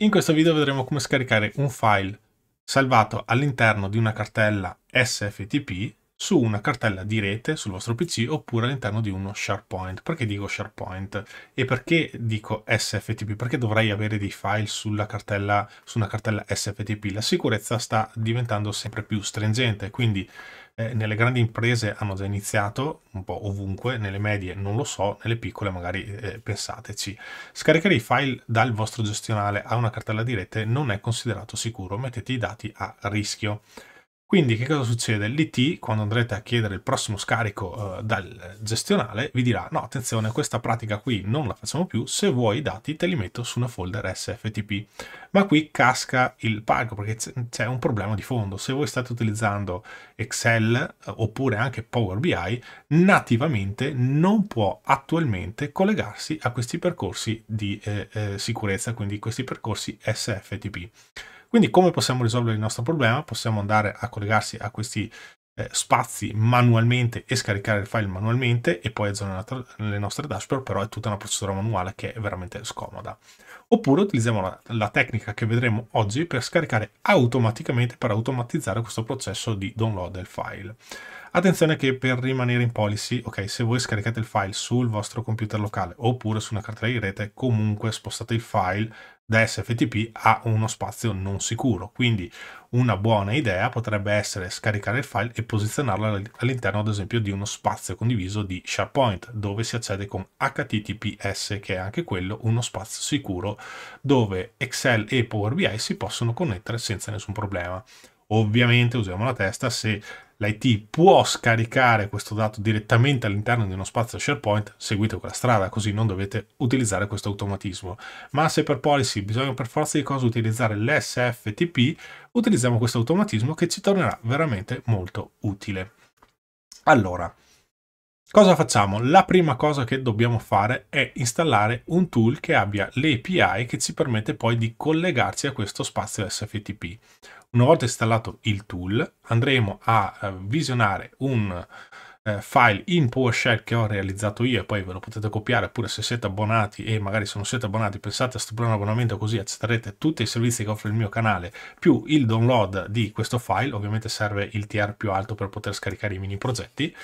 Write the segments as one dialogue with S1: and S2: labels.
S1: In questo video vedremo come scaricare un file salvato all'interno di una cartella SFTP su una cartella di rete sul vostro PC oppure all'interno di uno SharePoint. Perché dico SharePoint? E perché dico SFTP? Perché dovrei avere dei file sulla cartella, su una cartella SFTP? La sicurezza sta diventando sempre più stringente, quindi eh, nelle grandi imprese hanno già iniziato, un po' ovunque, nelle medie non lo so, nelle piccole magari eh, pensateci. Scaricare i file dal vostro gestionale a una cartella di rete non è considerato sicuro, mettete i dati a rischio. Quindi che cosa succede? L'IT, quando andrete a chiedere il prossimo scarico eh, dal gestionale, vi dirà no, attenzione, questa pratica qui non la facciamo più, se vuoi i dati te li metto su una folder SFTP. Ma qui casca il palco perché c'è un problema di fondo. Se voi state utilizzando Excel eh, oppure anche Power BI, nativamente non può attualmente collegarsi a questi percorsi di eh, eh sicurezza, quindi questi percorsi SFTP. Quindi come possiamo risolvere il nostro problema? Possiamo andare a collegarsi a questi eh, spazi manualmente e scaricare il file manualmente e poi aggiornare le nostre dashboard, però è tutta una procedura manuale che è veramente scomoda. Oppure utilizziamo la, la tecnica che vedremo oggi per scaricare automaticamente, per automatizzare questo processo di download del file. Attenzione che per rimanere in policy, ok, se voi scaricate il file sul vostro computer locale oppure su una cartella di rete, comunque spostate il file da SFTP a uno spazio non sicuro. Quindi una buona idea potrebbe essere scaricare il file e posizionarlo all'interno, ad esempio, di uno spazio condiviso di SharePoint, dove si accede con HTTPS, che è anche quello uno spazio sicuro, dove Excel e Power BI si possono connettere senza nessun problema. Ovviamente usiamo la testa se l'IT può scaricare questo dato direttamente all'interno di uno spazio SharePoint, seguite quella strada, così non dovete utilizzare questo automatismo. Ma se per policy bisogna per forza di cose utilizzare l'SFTP, utilizziamo questo automatismo che ci tornerà veramente molto utile. Allora, cosa facciamo? La prima cosa che dobbiamo fare è installare un tool che abbia l'API che ci permette poi di collegarci a questo spazio SFTP. Una volta installato il tool andremo a eh, visionare un eh, file in PowerShell che ho realizzato io e poi ve lo potete copiare pure se siete abbonati e magari se non siete abbonati pensate a stipulare un abbonamento così accetterete tutti i servizi che offre il mio canale più il download di questo file ovviamente serve il TR più alto per poter scaricare i mini progetti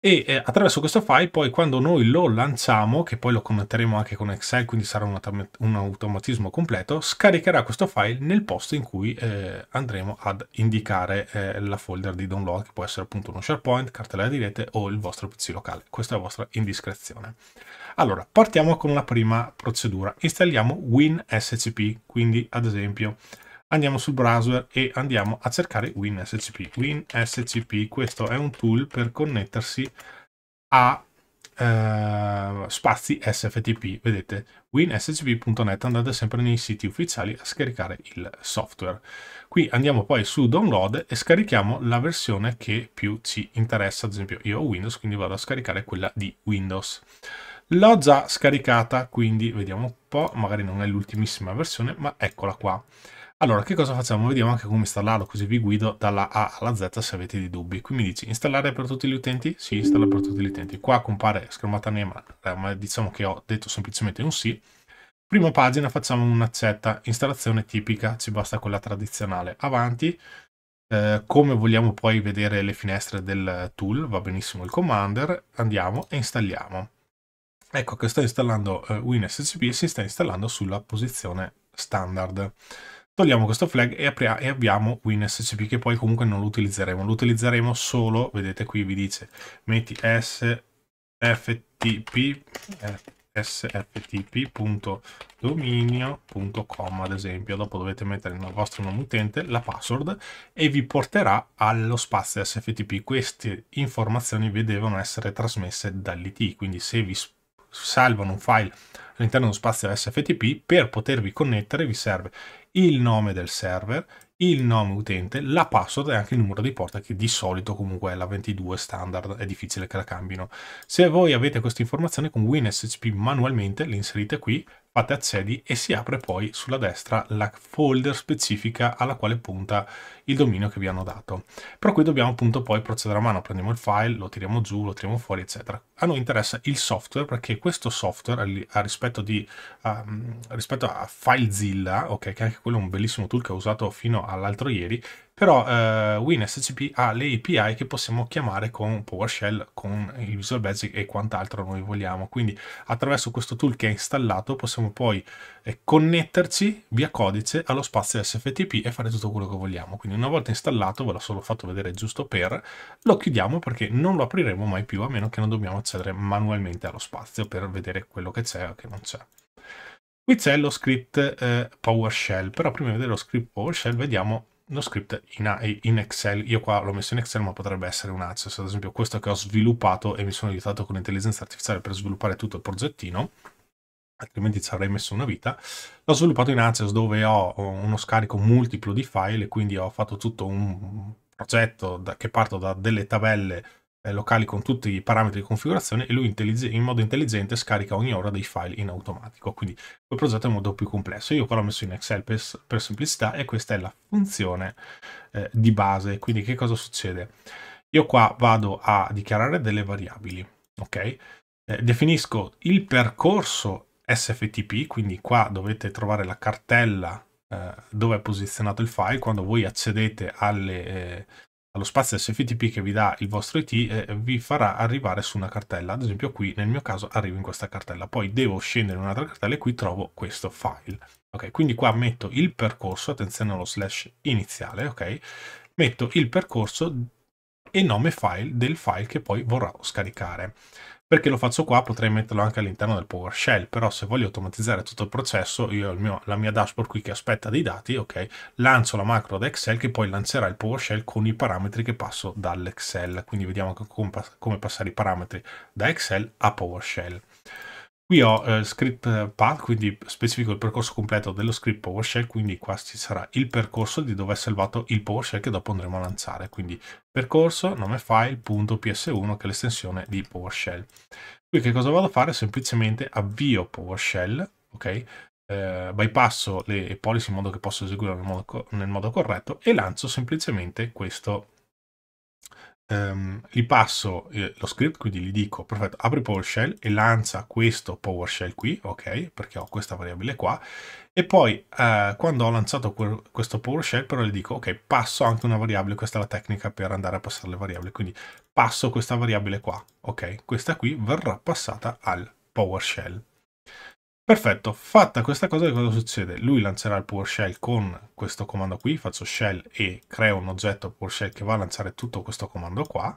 S1: e eh, attraverso questo file poi quando noi lo lanciamo, che poi lo connetteremo anche con Excel, quindi sarà un, autom- un automatismo completo, scaricherà questo file nel posto in cui eh, andremo ad indicare eh, la folder di download, che può essere appunto uno SharePoint, cartella di rete o il vostro PC locale. Questa è la vostra indiscrezione. Allora, partiamo con la prima procedura. Installiamo WinSCP, quindi ad esempio andiamo sul browser e andiamo a cercare WinSCP. WinSCP, questo è un tool per connettersi a eh, spazi SFTP. Vedete, winscp.net andate sempre nei siti ufficiali a scaricare il software. Qui andiamo poi su download e scarichiamo la versione che più ci interessa. Ad esempio io ho Windows, quindi vado a scaricare quella di Windows. L'ho già scaricata, quindi vediamo un po', magari non è l'ultimissima versione, ma eccola qua. Allora, che cosa facciamo? Vediamo anche come installarlo, così vi guido dalla A alla Z se avete dei dubbi. Qui mi dici, installare per tutti gli utenti? Sì, installa per tutti gli utenti. Qua compare schermata nera, eh, ma diciamo che ho detto semplicemente un sì. Prima pagina facciamo un'accetta, installazione tipica, ci basta quella tradizionale. Avanti, eh, come vogliamo poi vedere le finestre del tool, va benissimo il commander, andiamo e installiamo. Ecco che sto installando eh, WinSCP e si sta installando sulla posizione standard togliamo questo flag e, apri- e abbiamo WinSCP che poi comunque non lo utilizzeremo, lo utilizzeremo solo, vedete qui vi dice, metti sftp, eh, sftp.dominio.com ad esempio, dopo dovete mettere il vostro nome utente, la password e vi porterà allo spazio SFTP. Queste informazioni vi devono essere trasmesse dall'IT, quindi se vi spiegate salvano un file all'interno di uno spazio SFTP, per potervi connettere vi serve il nome del server, il nome utente, la password e anche il numero di porta che di solito comunque è la 22 standard, è difficile che la cambino. Se voi avete queste informazioni con WinSHP manualmente le inserite qui, fate accedi e si apre poi sulla destra la folder specifica alla quale punta il dominio che vi hanno dato. Per qui dobbiamo appunto poi procedere a mano, prendiamo il file, lo tiriamo giù, lo tiriamo fuori, eccetera. A noi interessa il software perché questo software, a rispetto, di, um, rispetto a FileZilla, ok, che anche quello è un bellissimo tool che ho usato fino all'altro ieri, però eh, WinSCP ha le API che possiamo chiamare con PowerShell, con il Visual Basic e quant'altro noi vogliamo. Quindi attraverso questo tool che è installato possiamo poi eh, connetterci via codice allo spazio SFTP e fare tutto quello che vogliamo. Quindi una volta installato, ve l'ho solo fatto vedere giusto per, lo chiudiamo perché non lo apriremo mai più a meno che non dobbiamo accedere manualmente allo spazio per vedere quello che c'è o che non c'è. Qui c'è lo script eh, PowerShell, però prima di vedere lo script PowerShell vediamo uno script in, in, Excel. Io qua l'ho messo in Excel, ma potrebbe essere un access. Ad esempio, questo che ho sviluppato e mi sono aiutato con l'intelligenza artificiale per sviluppare tutto il progettino, altrimenti ci avrei messo una vita. L'ho sviluppato in access dove ho uno scarico multiplo di file, quindi ho fatto tutto un progetto da, che parto da delle tabelle eh, locali con tutti i parametri di configurazione e lui in modo intelligente scarica ogni ora dei file in automatico. Quindi quel progetto è un modo più complesso. Io però l'ho messo in Excel per, per, semplicità e questa è la funzione eh, di base. Quindi che cosa succede? Io qua vado a dichiarare delle variabili, ok? Eh, definisco il percorso sftp, quindi qua dovete trovare la cartella eh, dove è posizionato il file quando voi accedete alle eh, allo spazio SFTP che vi dà il vostro IT eh, vi farà arrivare su una cartella. Ad esempio qui nel mio caso arrivo in questa cartella, poi devo scendere in un'altra cartella e qui trovo questo file. Ok, quindi qua metto il percorso, attenzione allo slash iniziale, ok? Metto il percorso e nome file del file che poi vorrò scaricare perché lo faccio qua potrei metterlo anche all'interno del PowerShell, però se voglio automatizzare tutto il processo, io ho mio, la mia dashboard qui che aspetta dei dati, ok, lancio la macro da Excel che poi lancerà il PowerShell con i parametri che passo dall'Excel, quindi vediamo come passare i parametri da Excel a PowerShell. Qui ho eh, script path, quindi specifico il percorso completo dello script PowerShell, quindi qua ci sarà il percorso di dove è salvato il PowerShell che dopo andremo a lanciare. Quindi percorso, nome file.ps1 che è l'estensione di PowerShell. Qui che cosa vado a fare? Semplicemente avvio PowerShell, ok? Eh, bypasso le policy in modo che posso eseguire nel modo, nel modo corretto e lancio semplicemente questo ehm, gli passo eh, lo script, quindi gli dico, perfetto, apri PowerShell e lancia questo PowerShell qui, ok, perché ho questa variabile qua, e poi eh, quando ho lanciato questo PowerShell però gli dico, ok, passo anche una variabile, questa è la tecnica per andare a passare le variabili, quindi passo questa variabile qua, ok, questa qui verrà passata al PowerShell. Perfetto, fatta questa cosa che cosa succede? Lui lancerà il PowerShell con questo comando qui, faccio shell e creo un oggetto PowerShell che va a lanciare tutto questo comando qua,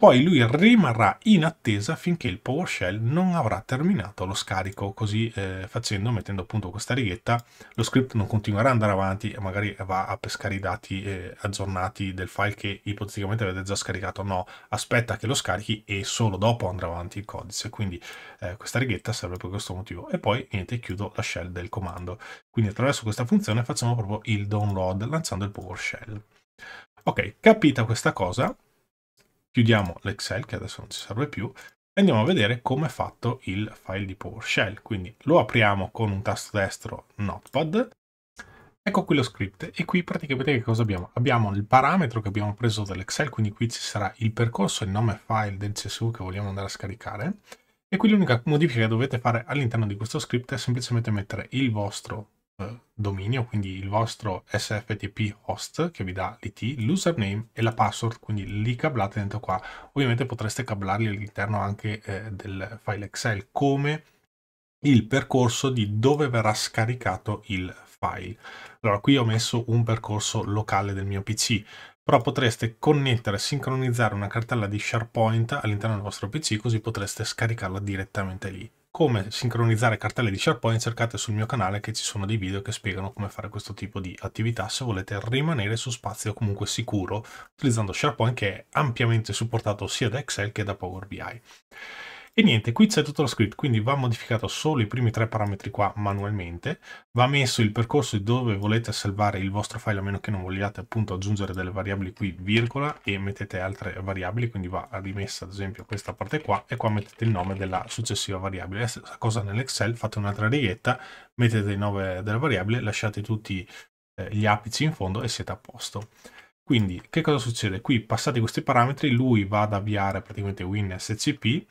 S1: poi lui rimarrà in attesa finché il PowerShell non avrà terminato lo scarico, così eh, facendo, mettendo a punto questa righetta, lo script non continuerà ad andare avanti e magari va a pescare i dati eh, aggiornati del file che ipoteticamente avete già scaricato. No, aspetta che lo scarichi e solo dopo andrà avanti il codice. Quindi eh, questa righetta serve per questo motivo. E poi, niente, chiudo la shell del comando. Quindi attraverso questa funzione facciamo proprio il download lanciando il PowerShell. Ok, capita questa cosa, Chiudiamo l'Excel che adesso non ci serve più e andiamo a vedere come è fatto il file di PowerShell. Quindi lo apriamo con un tasto destro Notepad. Ecco qui lo script e qui praticamente che cosa abbiamo? Abbiamo il parametro che abbiamo preso dall'Excel, quindi qui ci sarà il percorso, il nome file del CSU che vogliamo andare a scaricare. E qui l'unica modifica che dovete fare all'interno di questo script è semplicemente mettere il vostro dominio, quindi il vostro SFTP host che vi dà l'IT, l'username e la password, quindi li cablate dentro qua. Ovviamente potreste cablarli all'interno anche eh, del file Excel, come il percorso di dove verrà scaricato il file. Allora, qui ho messo un percorso locale del mio PC, però potreste connettere, sincronizzare una cartella di SharePoint all'interno del vostro PC, così potreste scaricarla direttamente lì come sincronizzare cartelle di SharePoint cercate sul mio canale che ci sono dei video che spiegano come fare questo tipo di attività se volete rimanere su spazio comunque sicuro utilizzando SharePoint che è ampiamente supportato sia da Excel che da Power BI. E niente, qui c'è tutto lo script, quindi va modificato solo i primi tre parametri qua manualmente, va messo il percorso di dove volete salvare il vostro file, a meno che non vogliate appunto aggiungere delle variabili qui, virgola, e mettete altre variabili, quindi va rimessa ad esempio questa parte qua, e qua mettete il nome della successiva variabile. La stessa cosa nell'Excel, fate un'altra righetta, mettete il nome della variabile, lasciate tutti eh, gli apici in fondo e siete a posto. Quindi che cosa succede? Qui passati questi parametri lui va ad avviare praticamente WinSCP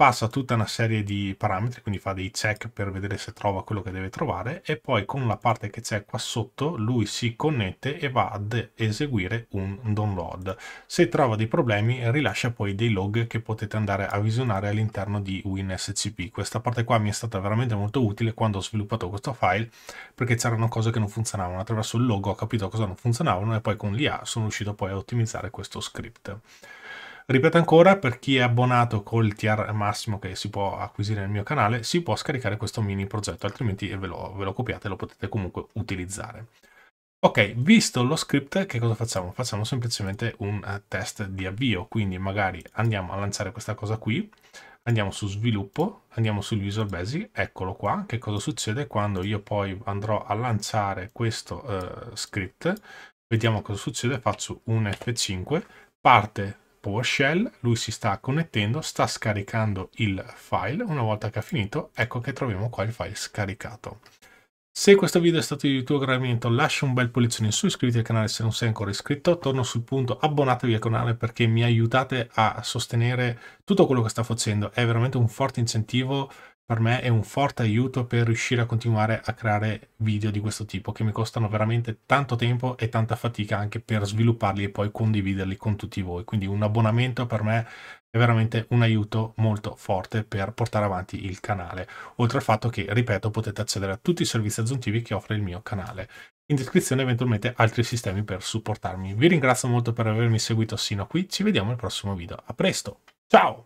S1: passa tutta una serie di parametri, quindi fa dei check per vedere se trova quello che deve trovare e poi con la parte che c'è qua sotto lui si connette e va ad eseguire un download. Se trova dei problemi rilascia poi dei log che potete andare a visionare all'interno di WinSCP. Questa parte qua mi è stata veramente molto utile quando ho sviluppato questo file perché c'erano cose che non funzionavano. Attraverso il logo ho capito cosa non funzionavano e poi con l'IA sono riuscito poi a ottimizzare questo script. Ripeto ancora, per chi è abbonato col tier massimo che si può acquisire nel mio canale, si può scaricare questo mini progetto, altrimenti ve lo, ve lo copiate e lo potete comunque utilizzare. Ok, visto lo script, che cosa facciamo? Facciamo semplicemente un eh, test di avvio, quindi magari andiamo a lanciare questa cosa qui, andiamo su sviluppo, andiamo sul Visual Basic, eccolo qua, che cosa succede quando io poi andrò a lanciare questo uh, script, vediamo cosa succede, faccio un F5, parte PowerShell, lui si sta connettendo, sta scaricando il file, una volta che ha finito ecco che troviamo qua il file scaricato. Se questo video è stato di tuo gradimento lascia un bel pollice in su, iscriviti al canale se non sei ancora iscritto, torno sul punto, abbonatevi al canale perché mi aiutate a sostenere tutto quello che sta facendo, è veramente un forte incentivo per me è un forte aiuto per riuscire a continuare a creare video di questo tipo che mi costano veramente tanto tempo e tanta fatica anche per svilupparli e poi condividerli con tutti voi. Quindi un abbonamento per me è veramente un aiuto molto forte per portare avanti il canale, oltre al fatto che, ripeto, potete accedere a tutti i servizi aggiuntivi che offre il mio canale in descrizione eventualmente altri sistemi per supportarmi. Vi ringrazio molto per avermi seguito sino a qui, ci vediamo al prossimo video, a presto, ciao!